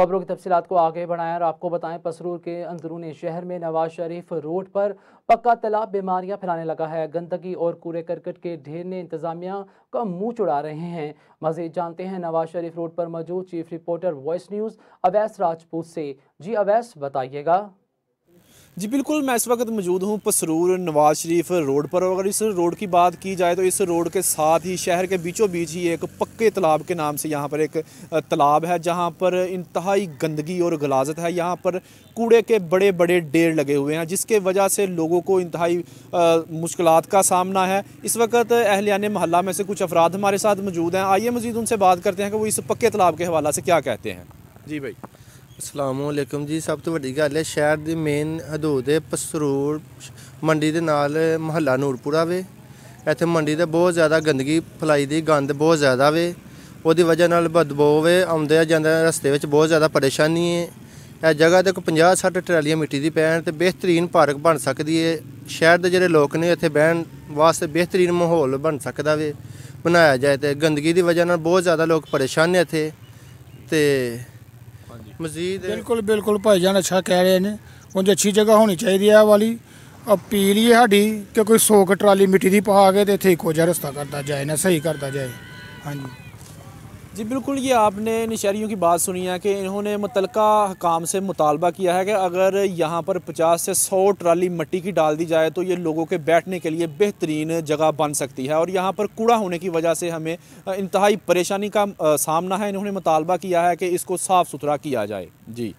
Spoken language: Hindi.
खबरों की तफसीत को आगे बढ़ाएं और आपको बताएं पसरूर के अंदरूनी शहर में नवाज शरीफ रोड पर पक्का तालाब बीमारियां फैलाने लगा है गंदगी और कूड़े करकट के ढेर ने इंतजामिया का मुंह चुड़ा रहे हैं मजीद जानते हैं नवाज शरीफ रोड पर मौजूद chief reporter Voice News Awais Rajput से जी अवैस बताइएगा जी बिल्कुल मैं इस वक्त मौजूद हूँ पसरूर नवाज शरीफ रोड पर अगर इस रोड की बात की जाए तो इस रोड के साथ ही शहर के बीचों बीच ही एक पक्के तालाब के नाम से यहाँ पर एक तालाब है जहाँ पर इंतहाई गंदगी और गलाजत है यहाँ पर कूड़े के बड़े बड़े ढेर लगे हुए हैं जिसके वजह से लोगों को इंतहाई मुश्किल का सामना है इस वक्त अहलियान महल्ला में से कुछ अफराद हमारे साथ मौजूद हैं आइए मजीद उनसे बात करते हैं कि वो इस पक्के तालाब के हवाला से क्या कहते हैं जी भाई ਵਾਲੇਕਮ ਜੀ ਸਭ ਤੋਂ ਵੱਡੀ ਗੱਲ ਹੈ ਸ਼ਹਿਰ ਦੀ ਮੇਨ ਹਦੂਦ ਹੈ ਪਸਰੂਰ ਮੰਡੀ ਦੇ ਨਾਲ ਮਹੱਲਾ ਨੂਰਪੁਰਾ ਵੇ ਇੱਥੇ ਮੰਡੀ ਦੇ ਬਹੁਤ ਜ਼ਿਆਦਾ ਗੰਦਗੀ ਫਲਾਈ ਦੀ ਗੰਦ ਬਹੁਤ ਜ਼ਿਆਦਾ ਵੇ ਉਹਦੀ ਵਜ੍ਹਾ ਨਾਲ ਬਦਬੂ ਵੇ ਆਉਂਦੇ ਜਾਂਦੇ ਰਸਤੇ ਵਿੱਚ ਬਹੁਤ ਜ਼ਿਆਦਾ ਪਰੇਸ਼ਾਨੀ ਹੈ ਇਹ ਜਗ੍ਹਾ ਤੇ ਕੋ 50 60 ਟਰਾਲੀਆਂ ਮਿੱਟੀ ਦੀ ਪੈਣ ਤੇ ਬਿਹਤਰੀਨ ਪਾਰਕ ਬਣ ਸਕਦੀ ਹੈ ਸ਼ਹਿਰ ਦੇ ਜਿਹੜੇ ਲੋਕ ਨੇ ਇੱਥੇ ਬਹਿਣ ਵਾਸਤੇ ਬਿਹਤਰੀਨ ਮਾਹੌਲ ਬਣ ਸਕਦਾ ਵੇ ਬਣਾਇਆ ਜਾਏ ਤੇ ਗੰਦਗੀ ਦੀ ਵਜ੍ਹਾ ਨਾਲ ਬਹੁਤ ਜ਼ਿਆਦਾ ਲੋਕ ਪਰੇਸ਼ਾਨ ਨੇ ਇੱਥੇ ਤੇ ਮਜ਼ੀਦ ਬਿਲਕੁਲ ਬਿਲਕੁਲ ਭਾਈ ਜਾਨ ਅੱਛਾ ਕਹਿ ਰਹੇ ਨੇ ਉਂਝ ਅੱਛੀ ਜਗ੍ਹਾ ਹੋਣੀ ਚਾਹੀਦੀ ਆ ਵਾਲੀ ਅਪੀਲ ਇਹ ਸਾਡੀ ਕਿ ਕੋਈ 100 ਟਰਾਲੀ ਮਿੱਟੀ ਦੀ ਪਾ ਕੇ ਤੇ ਇੱਥੇ ਇੱਕੋ ਜਿਹਾ ਰਸਤਾ ਕਰਦਾ ਜਾਏ ਨਾ ਸਹੀ ਕਰਦਾ ਜਾਏ ਹਾਂਜੀ जी बिल्कुल ये आपने शहरीों की बात सुनी है कि इन्होंने मुतल हकाम से मुतालबा किया है कि अगर यहाँ पर पचास से सौ ट्राली मिट्टी की डाल दी जाए तो ये लोगों के बैठने के लिए बेहतरीन जगह बन सकती है और यहाँ पर कूड़ा होने की वजह से हमें इंतहाई परेशानी का सामना है इन्होंने मुतालबा किया है कि इसको साफ़ सुथरा किया जाए जी